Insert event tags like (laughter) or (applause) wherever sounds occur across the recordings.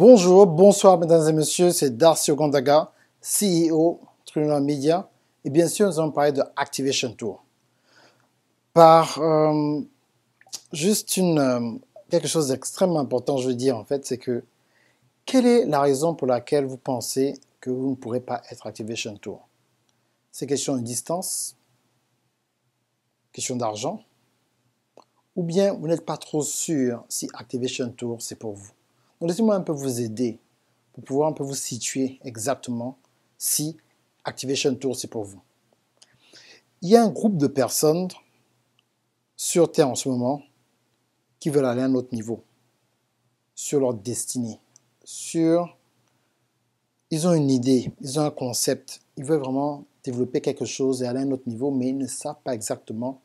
Bonjour, bonsoir mesdames et messieurs, c'est Darcy Gondaga, CEO Trinidad Media. Et bien sûr, nous allons parler de Activation Tour. Par euh, juste une, euh, quelque chose d'extrêmement important, je veux dire en fait, c'est que quelle est la raison pour laquelle vous pensez que vous ne pourrez pas être Activation Tour C'est question de distance, question d'argent, ou bien vous n'êtes pas trop sûr si Activation Tour c'est pour vous. Laissez-moi un peu vous aider pour pouvoir un peu vous situer exactement si Activation Tour c'est pour vous. Il y a un groupe de personnes sur Terre en ce moment qui veulent aller à un autre niveau, sur leur destinée, sur... Ils ont une idée, ils ont un concept, ils veulent vraiment développer quelque chose et aller à un autre niveau, mais ils ne savent pas exactement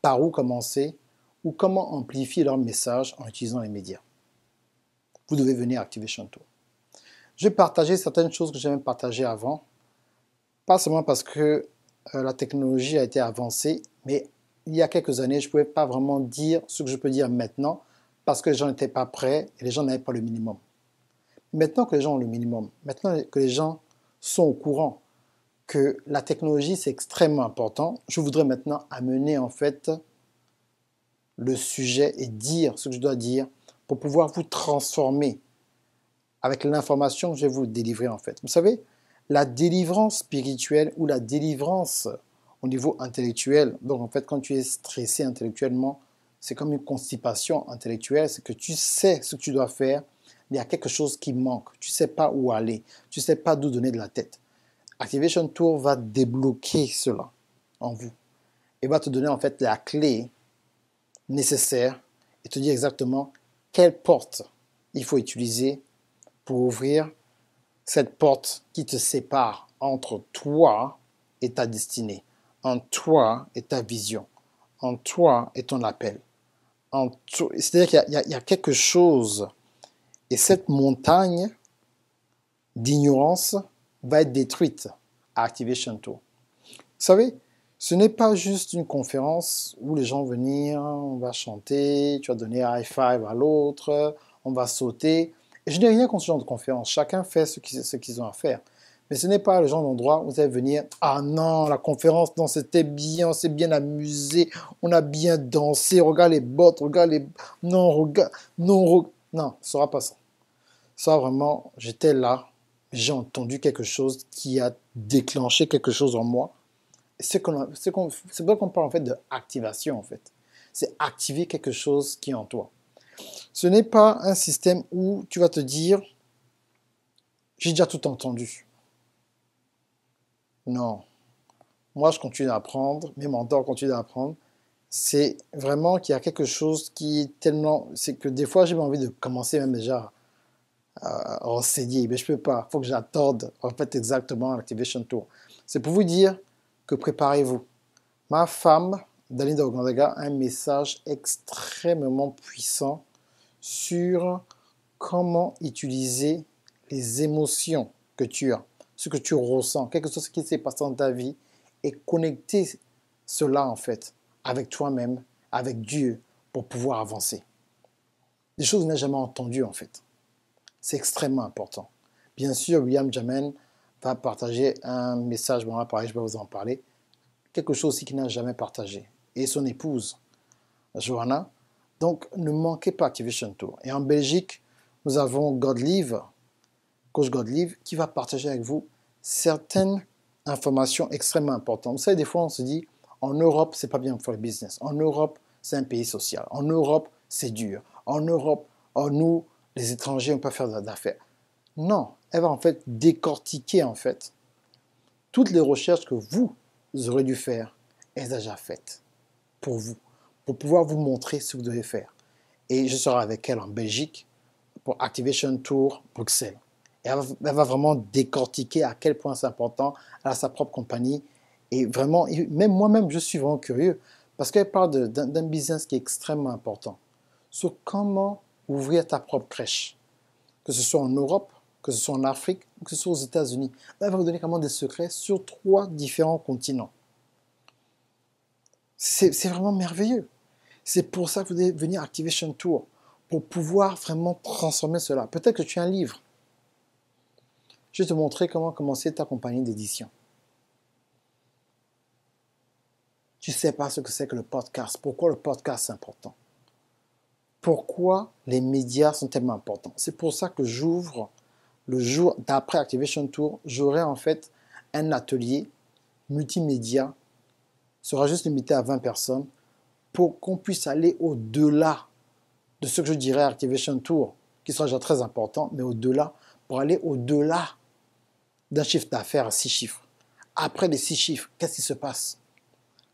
par où commencer ou comment amplifier leur message en utilisant les médias vous devez venir activer Activation Je vais partager certaines choses que j'avais même partagées avant, pas seulement parce que euh, la technologie a été avancée, mais il y a quelques années, je ne pouvais pas vraiment dire ce que je peux dire maintenant parce que les gens n'étaient pas prêts et les gens n'avaient pas le minimum. Maintenant que les gens ont le minimum, maintenant que les gens sont au courant que la technologie c'est extrêmement important, je voudrais maintenant amener en fait le sujet et dire ce que je dois dire pour pouvoir vous transformer avec l'information que je vais vous délivrer en fait. Vous savez, la délivrance spirituelle ou la délivrance au niveau intellectuel, donc en fait quand tu es stressé intellectuellement, c'est comme une constipation intellectuelle, c'est que tu sais ce que tu dois faire, mais il y a quelque chose qui manque, tu ne sais pas où aller, tu ne sais pas d'où donner de la tête. Activation Tour va débloquer cela en vous et va te donner en fait la clé nécessaire et te dire exactement quelle porte il faut utiliser pour ouvrir cette porte qui te sépare entre toi et ta destinée, en toi et ta vision, en toi et ton appel. C'est-à-dire qu'il y, a quelque chose, et cette montagne d'ignorance va être détruite à Activation Tour. savez, ce n'est pas juste une conférence où les gens vont venir, on va chanter, tu vas donner un high five à l'autre, on va sauter. Et je n'ai rien contre ce genre de conférence. Chacun fait ce qu'ils ont à faire. Mais ce n'est pas le genre d'endroit où vous allez venir. Ah non, la conférence, non, c'était bien, on s'est bien amusé, on a bien dansé, regarde les bottes, regarde les. Non, regarde. Non, non, ce sera pas ça. Ça, vraiment, j'étais là, j'ai entendu quelque chose qui a déclenché quelque chose en moi c'est qu'on, qu'on parle en fait de activation en fait. C'est activer quelque chose qui est en toi. Ce n'est pas un système où tu vas te dire j'ai déjà tout entendu. Non. Moi, je continue d'apprendre, mes mentors continuent d'apprendre. C'est vraiment qu'il y a quelque chose qui est tellement. C'est que des fois, j'ai envie de commencer même déjà à enseigner mais je ne peux pas. Il faut que j'attende en fait exactement l'activation tour. C'est pour vous dire que préparez-vous. Ma femme, Dalinda Ogandaga, a un message extrêmement puissant sur comment utiliser les émotions que tu as, ce que tu ressens, quelque chose qui s'est passé dans ta vie, et connecter cela en fait avec toi-même, avec Dieu, pour pouvoir avancer. Des choses que n'a jamais entendues en fait. C'est extrêmement important. Bien sûr, William Jamen va partager un message, bon là je vais vous en parler, quelque chose qu'il n'a jamais partagé. Et son épouse, Johanna. Donc ne manquez pas Activation Tour. Et en Belgique, nous avons Godlive, coach Godlive, qui va partager avec vous certaines informations extrêmement importantes. Vous savez, des fois on se dit, en Europe, c'est pas bien pour le business. En Europe, c'est un pays social. En Europe, c'est dur. En Europe, oh, nous, les étrangers, on peut faire d'affaires. Non, elle va en fait décortiquer en fait toutes les recherches que vous aurez dû faire, elles déjà faites pour vous, pour pouvoir vous montrer ce que vous devez faire. Et je serai avec elle en Belgique pour Activation Tour Bruxelles. Et elle, va, vraiment décortiquer à quel point c'est important. Elle a sa propre compagnie. Et vraiment, même moi-même, je suis vraiment curieux parce qu'elle parle d'un business qui est extrêmement important. Sur comment ouvrir ta propre crèche, que ce soit en Europe, que ce soit en Afrique ou que ce soit aux États-Unis. Elle va vous donner vraiment des secrets sur trois différents continents. C'est vraiment merveilleux. C'est pour ça que vous devez venir Activation Tour, pour pouvoir vraiment transformer cela. Peut-être que tu as un livre. Je vais te montrer comment commencer ta compagnie d'édition. Tu ne sais pas ce que c'est que le podcast. Pourquoi le podcast est important Pourquoi les médias sont tellement importants C'est pour ça que j'ouvre le jour d'après Activation Tour, j'aurai en fait un atelier multimédia, sera juste limité à 20 personnes, pour qu'on puisse aller au-delà de ce que je dirais Activation Tour, qui sera déjà très important, mais au-delà, pour aller au-delà d'un chiffre d'affaires à 6 chiffres. Après les 6 chiffres, qu'est-ce qui se passe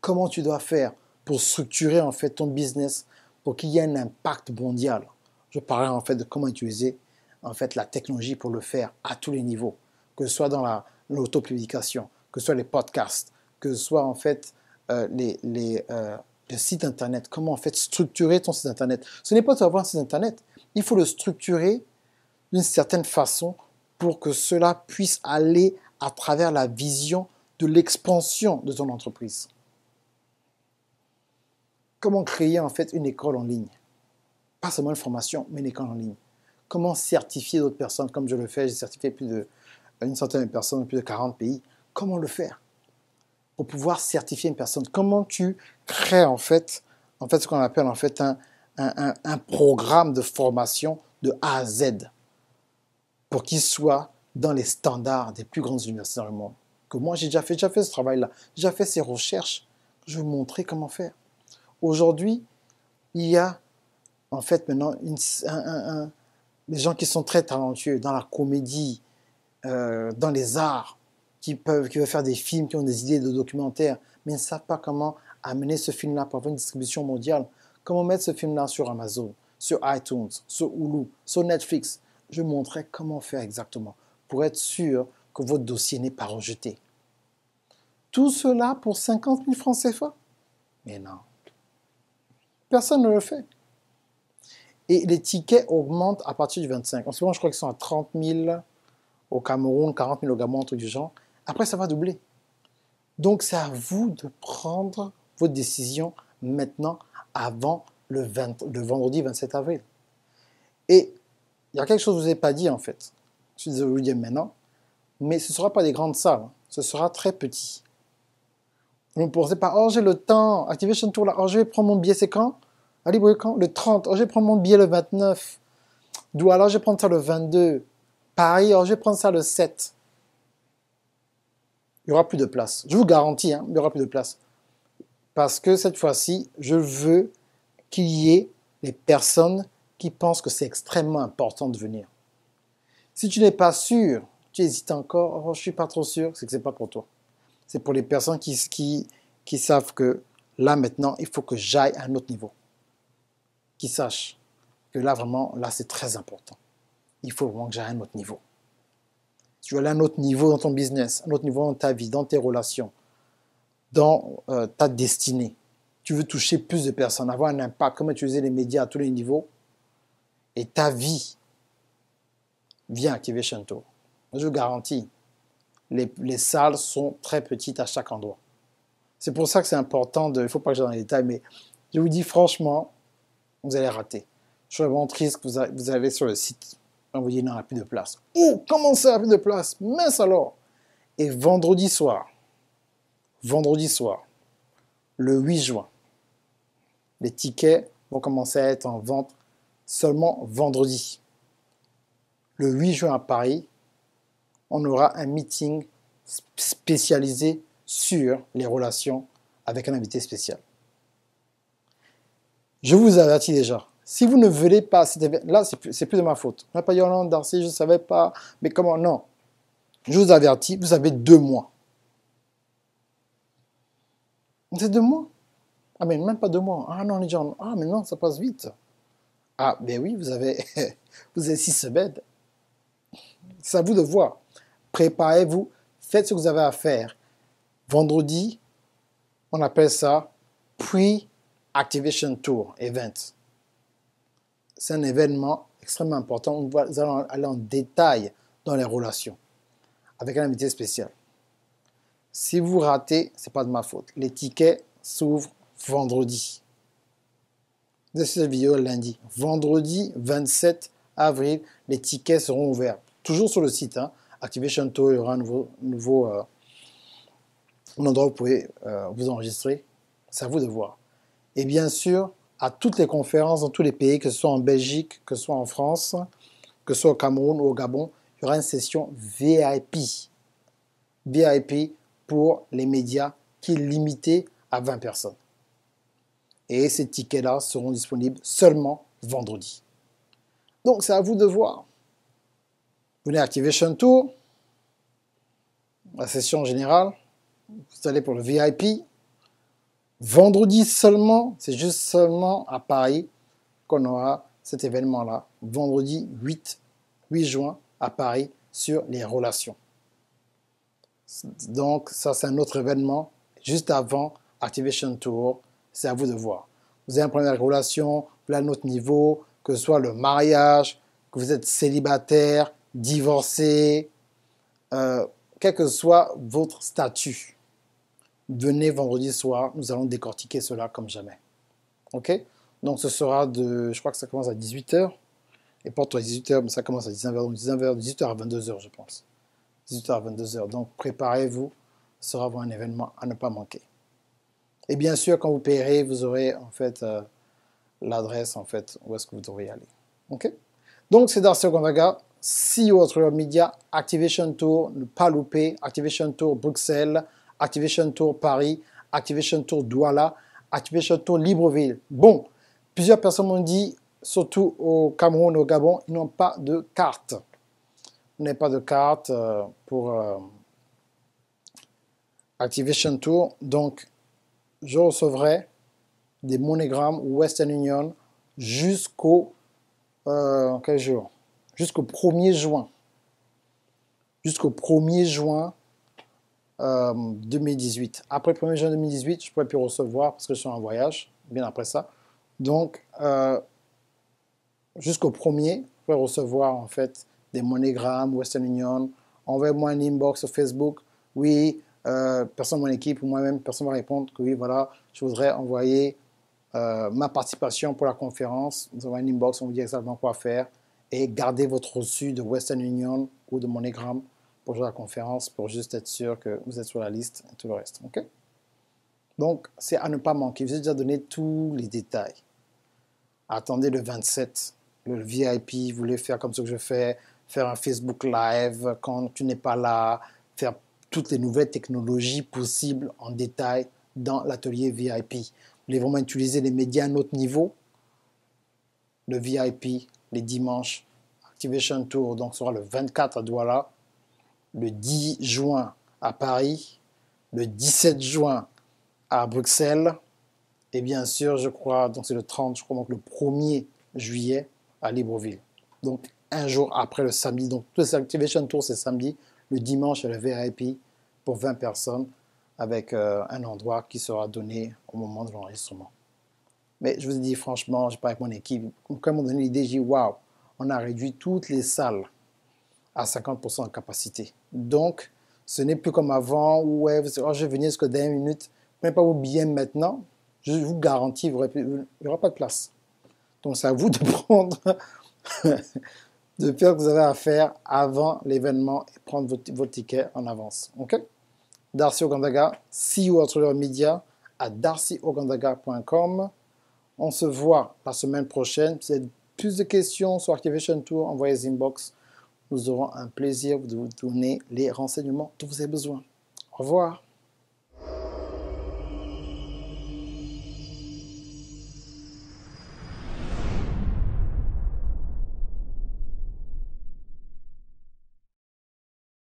Comment tu dois faire pour structurer en fait ton business pour qu'il y ait un impact mondial Je parlerai en fait de comment utiliser en fait la technologie pour le faire à tous les niveaux, que ce soit dans l'autopublication, que ce soit les podcasts, que ce soit en fait euh, les, euh, sites internet, comment en fait structurer ton site internet. Ce n'est pas de avoir un site internet, il faut le structurer d'une certaine façon pour que cela puisse aller à travers la vision de l'expansion de ton entreprise. Comment créer en fait une école en ligne Pas seulement une formation, mais une école en ligne comment certifier d'autres personnes comme je le fais, j'ai certifié plus de une centaine de personnes dans plus de 40 pays. Comment le faire pour pouvoir certifier une personne Comment tu crées en fait, en fait ce qu'on appelle en fait un, programme de formation de A à Z pour qu'il soit dans les standards des plus grandes universités dans le monde. Que moi j'ai déjà fait, déjà fait ce travail-là, j'ai déjà fait ces recherches. Je vais vous montrer comment faire. Aujourd'hui, il y a en fait maintenant une, un, les gens qui sont très talentueux dans la comédie, euh, dans les arts, qui peuvent, qui veulent faire des films, qui ont des idées de documentaires, mais ne savent pas comment amener ce film-là pour avoir une distribution mondiale. Comment mettre ce film-là sur Amazon, sur iTunes, sur Hulu, sur Netflix. Je montrerai comment faire exactement pour être sûr que votre dossier n'est pas rejeté. Tout cela pour 50 000 francs CFA Mais non. Personne ne le fait. Et les tickets augmentent à partir du 25. En ce moment, je crois qu'ils sont à 30 000 au Cameroun, 40 000 au Gabon, un truc du genre. Après, ça va doubler. Donc, c'est à vous de prendre votre décision maintenant, avant le, vendredi 27 avril. Et il y a quelque chose que je ne vous ai pas dit, en fait. Je vais vous le dire maintenant. Mais ce ne sera pas des grandes salles. Hein. Ce sera très petit. Vous ne pensez pas, oh, j'ai le temps, Activation Tour là, oh, je vais prendre mon billet, c'est quand Allez Le 30. je vais prendre mon billet le 29. alors je vais prendre ça le 22. Paris, oh, je vais prendre ça le 7. Il n'y aura plus de place. Je vous garantis, hein, il n'y aura plus de place. Parce que cette fois-ci, je veux qu'il y ait les personnes qui pensent que c'est extrêmement important de venir. Si tu n'es pas sûr, tu hésites encore, oh, je ne suis pas trop sûr, c'est que ce n'est pas pour toi. C'est pour les personnes qui savent que là maintenant, il faut que j'aille à un autre niveau qui sachent que là, vraiment, là, c'est très important. Il faut vraiment que j'aille à un autre niveau. tu veux aller à un autre niveau dans ton business, un autre niveau dans ta vie, dans tes relations, dans euh, ta destinée, tu veux toucher plus de personnes, avoir un impact, comment utiliser les médias à tous les niveaux, et ta vie, viens à Shinto. Je vous garantis, les, les, salles sont très petites à chaque endroit. C'est pour ça que c'est important de, il ne faut pas que j'aille dans les détails, mais je vous dis franchement, vous allez rater. Sur la ventes Que vous, vous avez sur le site, n'y a plus de place. Oh, commencez à plus de place Mince alors Et vendredi soir, vendredi soir, le 8 juin, les tickets vont commencer à être en vente seulement vendredi. Le 8 juin à Paris, on aura un meeting spécialisé sur les relations avec un invité spécial. Je vous avertis déjà. Si vous ne voulez pas, là, c'est plus, de ma faute. On n'a pas dit, Darcy, je ne savais pas, mais comment Non. Je vous avertis, vous avez deux mois. C'est deux mois Ah, mais même pas deux mois. Ah non, les gens, ah, mais non, ça passe vite. Ah, ben oui, vous avez, (laughs) vous avez six semaines. C'est à vous de voir. Préparez-vous, faites ce que vous avez à faire. Vendredi, on appelle ça Puis Activation Tour Event. C'est un événement extrêmement important. nous allons aller en détail dans les relations avec un invité spécial. Si vous ratez, c'est pas de ma faute. Les tickets s'ouvrent vendredi. De cette vidéo lundi. Vendredi 27 avril, les tickets seront ouverts. Toujours sur le site. Hein. Activation Tour, il y aura un nouveau, nouveau euh, endroit où vous pouvez euh, vous enregistrer. C'est à vous de voir et bien sûr à toutes les conférences dans tous les pays, que ce soit en Belgique, que ce soit en France, que ce soit au Cameroun ou au Gabon, il y aura une session VIP. VIP pour les médias qui est limitée à 20 personnes. Et ces tickets-là seront disponibles seulement vendredi. Donc c'est à vous de voir. Vous venez à Activation Tour, la session générale, vous allez pour le VIP, Vendredi seulement, c'est juste seulement à Paris qu'on aura cet événement-là. Vendredi 8, 8 juin à Paris sur les relations. Donc ça c'est un autre événement juste avant Activation Tour. C'est à vous de voir. Vous avez un problème relation, plein autre niveau, que ce soit le mariage, que vous êtes célibataire, divorcé, euh, quel que soit votre statut. Venez vendredi soir, nous allons décortiquer cela comme jamais. Ok Donc ce sera de, je crois que ça commence à 18h. Et pour toi, 18h, mais ça commence à 19h, donc 19h, 18h à 22h, je pense. 18h à 22h. Donc préparez-vous, ce sera vraiment un événement à ne pas manquer. Et bien sûr, quand vous paierez, vous aurez en fait euh, l'adresse en fait où est-ce que vous devriez aller. Ok Donc c'est Darcy Okonvaga, CEO of Media, Activation Tour, ne pas louper, Activation Tour Bruxelles. Activation Tour Paris, Activation Tour Douala, Activation Tour Libreville. Bon, plusieurs personnes m'ont dit, surtout au Cameroun, au Gabon, ils n'ont pas de carte. Ils n'ont pas de carte euh, pour euh, Activation Tour. Donc, je recevrai des monogrammes Western Union jusqu'au euh, Jusqu'au 1er juin. Jusqu'au 1er juin, 2018. Euh, après le 1er juin 2018, je pourrais plus recevoir parce que je suis en voyage, bien après ça. Donc, euh, jusqu'au 1er, je pourrais recevoir en fait des monogrammes, Western Union. Envoyez-moi un inbox sur Facebook. Oui, euh, personne de mon équipe ou moi-même, personne ne va répondre que oui, voilà, je voudrais envoyer ma participation pour la conférence. Vous envoyez un inbox, on vous dit exactement quoi faire. Et gardez votre reçu de Western Union ou de monogramme la conférence pour juste être sûr que vous êtes sur la liste et tout le reste. OK Donc, c'est à ne pas manquer. Je vous ai déjà donné tous les détails. Attendez le 27, le VIP, vous voulez faire comme ce que je fais, faire un Facebook Live quand tu n'es pas là, faire toutes les nouvelles technologies possibles en détail dans l'atelier VIP. Vous voulez vraiment utiliser les médias à un autre niveau Le VIP, les dimanches, Activation Tour, donc sera le 24 à Douala, le 10 juin à Paris, le 17 juin à Bruxelles, et bien sûr, je crois, donc c'est le 30, je crois, donc le 1er juillet à Libreville. Donc un jour après le samedi. Donc tout cet Activation Tour, c'est samedi. Le dimanche, le VIP pour 20 personnes avec euh, un endroit qui sera donné au moment de l'enregistrement. Mais je vous ai dit franchement, je parle avec mon équipe, quand on m'ont donné l'idée, j'ai dit waouh, on a réduit toutes les salles à 50% en capacité. Donc, ce n'est plus comme avant où ouais, oh, je vais venir jusqu'à dernière minute. Même pas vous bien maintenant, je vous garantis, il n'y aura pas de place. Donc, c'est à vous de (laughs) prendre, de faire que vous avez à faire avant l'événement et prendre votre, votre, ticket en avance. OK Darcy Ogandaga, CEO leurs Media à darcyogandaga.com. On se voit la semaine prochaine. Si vous avez plus de questions sur Activation Tour, envoyez inbox. Nous aurons un plaisir de vous donner les renseignements dont vous avez besoin. Au revoir.